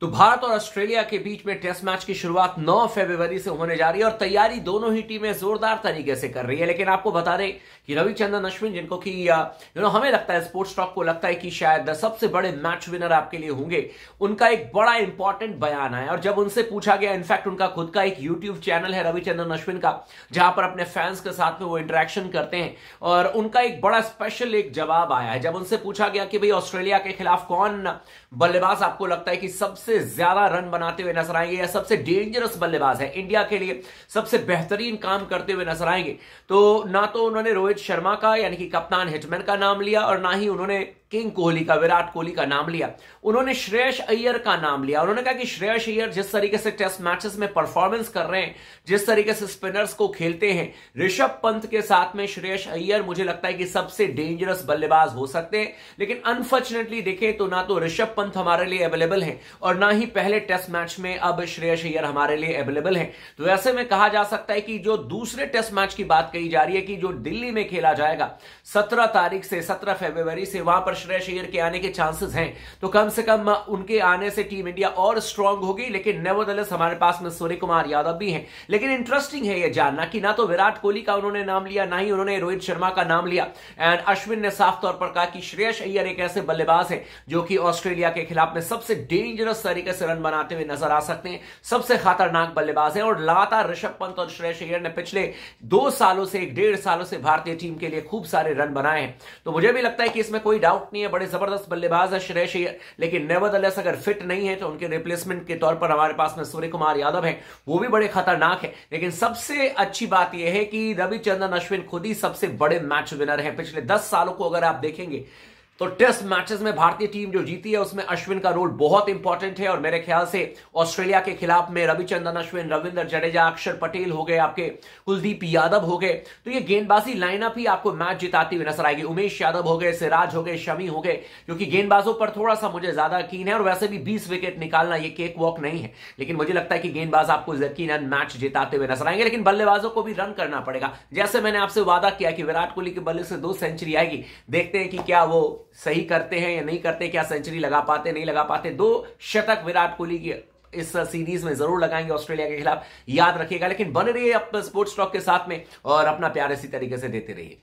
तो भारत और ऑस्ट्रेलिया के बीच में टेस्ट मैच की शुरुआत 9 फरवरी से होने जा रही है और तैयारी दोनों ही टीमें जोरदार तरीके से कर रही है लेकिन आपको बता दें कि रविचंद्रन अश्विन जिनको कि यू नो हमें लगता है स्पोर्ट्स टॉक को लगता है कि शायद सबसे बड़े मैच विनर आपके लिए होंगे उनका एक बड़ा इंपॉर्टेंट बयान आया और जब उनसे पूछा गया इनफैक्ट उनका खुद का एक यूट्यूब चैनल है रविचंद्रन अश्विन का जहां पर अपने फैंस के साथ में वो इंटरेक्शन करते हैं और उनका एक बड़ा स्पेशल एक जवाब आया है जब उनसे पूछा गया कि भाई ऑस्ट्रेलिया के खिलाफ कौन बल्लेबाज आपको लगता है कि सबसे सबसे ज्यादा रन बनाते हुए नजर आएंगे या सबसे डेंजरस बल्लेबाज है इंडिया के लिए सबसे बेहतरीन काम करते हुए नजर आएंगे तो ना तो उन्होंने रोहित शर्मा का यानी कि कप्तान हिटमैन का नाम लिया और ना ही उन्होंने किंग कोहली का विराट कोहली का नाम लिया उन्होंने श्रेयस अय्यर का नाम लिया उन्होंने कहा कि श्रेयस अय्यर जिस तरीके से टेस्ट मैचेस में परफॉर्मेंस कर रहे हैं जिस तरीके से स्पिनर्स को खेलते हैं ऋषभ पंत के साथ में श्रेयस अय्यर मुझे लगता है कि सबसे डेंजरस बल्लेबाज हो सकते हैं लेकिन अनफॉर्चुनेटली देखें तो ना तो ऋषभ पंत हमारे लिए अवेलेबल है और ना ही पहले टेस्ट मैच में अब श्रेयस अय्यर हमारे लिए अवेलेबल है तो ऐसे में कहा जा सकता है कि जो दूसरे टेस्ट मैच की बात कही जा रही है कि जो दिल्ली में खेला जाएगा सत्रह तारीख से सत्रह फरवरी से वहां पर श्रेयस अय्यर के आने के चांसेस हैं तो कम से कम उनके आने से टीम इंडिया और स्ट्रांग होगी लेकिन नेवोदलेस हमारे पास में सूर्य कुमार यादव भी है लेकिन इंटरेस्टिंग है यह जानना कि ना तो विराट कोहली का उन्होंने नाम लिया ना ही उन्होंने रोहित शर्मा का नाम लिया एंड अश्विन ने साफ तौर पर कहा कि श्रेयस अय्यर एक ऐसे बल्लेबाज है जो कि ऑस्ट्रेलिया के खिलाफ में सबसे डेंजरस सरी के रन बनाते हुए नजर आ सकते हैं सबसे खतरनाक बल्लेबाज है और लगातार ऋषभ पंत और श्रेयस अय्यर ने पिछले दो सालों से एक डेढ़ सालों से भारतीय टीम के लिए खूब सारे रन बनाए हैं तो मुझे भी लगता है कि इसमें कोई डाउट नहीं है बड़े जबरदस्त बल्लेबाज है श्रेयस अय्यर लेकिन नेवरदलेस अगर फिट नहीं है तो उनके रिप्लेसमेंट के तौर पर हमारे पास में सूर्य कुमार यादव है वो भी बड़े खतरनाक है लेकिन सबसे अच्छी बात यह है कि रविचंद्रन अश्विन खुद ही सबसे बड़े मैच विनर है पिछले दस सालों को अगर आप देखेंगे तो टेस्ट मैचेस में भारतीय टीम जो जीती है उसमें अश्विन का रोल बहुत इंपॉर्टेंट है और मेरे ख्याल से ऑस्ट्रेलिया के खिलाफ में रविचंद्रन अश्विन रविंद्र जडेजा अक्षर पटेल हो गए आपके कुलदीप यादव हो गए तो ये गेंदबाजी लाइनअप ही आपको मैच जिताती हुई नजर आएगी उमेश यादव हो गए सिराज हो गए शमी हो गए क्योंकि गेंदबाजों पर थोड़ा सा मुझे ज्यादा यकीन है और वैसे भी बीस विकेट निकालना ये केक वॉक नहीं है लेकिन मुझे लगता है कि गेंदबाज आपको यकीन मैच जिताते हुए नजर आएंगे लेकिन बल्लेबाजों को भी रन करना पड़ेगा जैसे मैंने आपसे वादा किया कि विराट कोहली के बल्ले से दो सेंचुरी आएगी देखते हैं कि क्या वो सही करते हैं या नहीं करते क्या सेंचुरी लगा पाते नहीं लगा पाते दो शतक विराट कोहली की इस सीरीज में जरूर लगाएंगे ऑस्ट्रेलिया के खिलाफ याद रखिएगा लेकिन बने रहिए अपने स्पोर्ट्स टॉक के साथ में और अपना प्यार इसी तरीके से देते रहिए